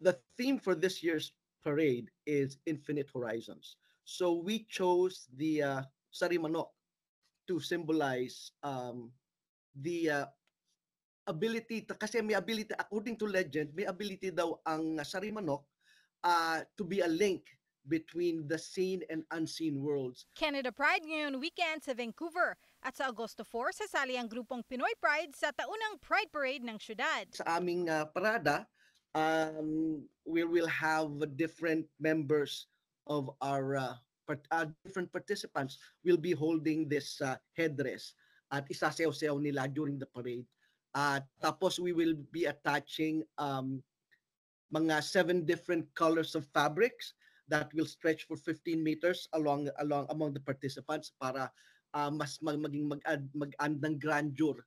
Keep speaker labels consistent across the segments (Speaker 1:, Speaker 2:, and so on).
Speaker 1: the theme for this year's parade is infinite horizons. So we chose the uh, Sarimanok to symbolize um, the uh, ability, kasi may ability, according to legend, may ability daw ang uh, Sarimanok uh, to be a link between the seen and unseen worlds.
Speaker 2: Canada Pride ngayon weekend sa Vancouver at sa Agosto 4 sasali ang grupong Pinoy Pride sa taunang Pride Parade ng syudad.
Speaker 1: Sa aming uh, parada, um, we will have different members of our uh, part, uh, different participants will be holding this uh, headdress at isasayaw-sayaw nila during the parade. At uh, tapos we will be attaching um, mga seven different colors of fabrics that will stretch for 15 meters along along among the participants para uh, mas mag, maging mag-andang mag grandeur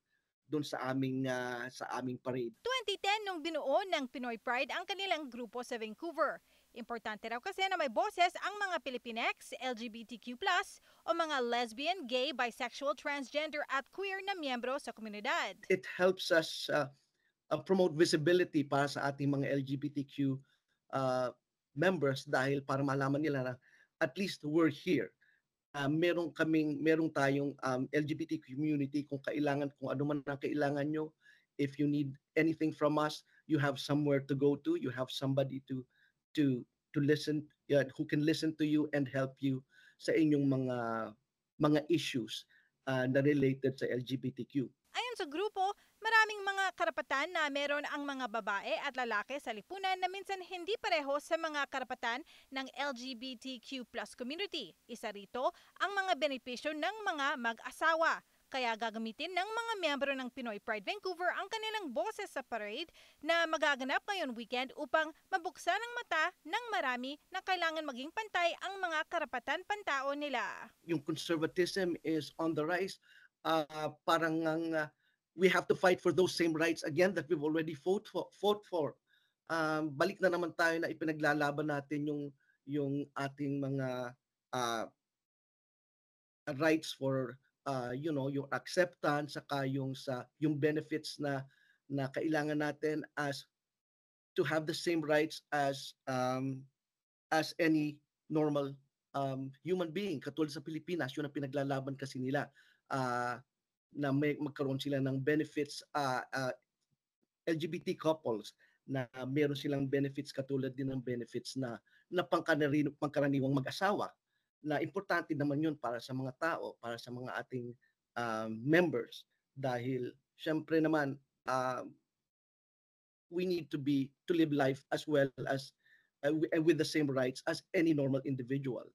Speaker 1: doon sa aming uh, sa aming parade.
Speaker 2: 2010 nung binuo ng Pinoy Pride ang kanilang grupo sa Vancouver. Importante raw kasi na may boses ang mga Pilipinex, LGBTQ+, o mga lesbian, gay, bisexual, transgender at queer na miyembro sa
Speaker 1: komunidad. It helps us uh, uh, promote visibility para sa ating mga LGBTQ uh, members dahil para malaman nila na at least we're here uh, meron kaming merong tayong um, LGBT community kung kailangan kung ano man ang kailangan nyo if you need anything from us you have somewhere to go to you have somebody to to to listen uh, who can listen to you and help you sa inyong mga mga issues uh, na related sa LGBTQ Ayon
Speaker 2: sa grupo, maraming mga karapatan na meron ang mga babae at lalaki sa lipunan na minsan hindi pareho sa mga karapatan ng LGBTQ plus community. Isa rito ang mga benepisyo ng mga mag-asawa. Kaya gagamitin ng mga miyembro ng Pinoy Pride Vancouver ang kanilang boses sa parade na magaganap ngayon weekend upang mabuksan ang mata ng marami na kailangan maging pantay ang mga karapatan pantao
Speaker 1: nila. Yung conservatism is on the rise uh, parang uh, we have to fight for those same rights again that we've already fought for. Fought for. Um, balik na naman tayo na ipinaglalaban natin yung yung ating mga uh, rights for uh, you know yung acceptance saka yung sa yung benefits na na kailangan natin as to have the same rights as um, as any normal um, human being katulad sa Pilipinas yun ang pinaglalaban kasi nila uh, na may magkaroon sila ng benefits uh, ah, uh, ah, LGBT couples na meron silang benefits katulad din ng benefits na na pangkaraniwang mag-asawa na importante naman yun para sa mga tao, para sa mga ating uh, members dahil syempre naman uh, we need to be to live life as well as uh, with the same rights as any normal individual.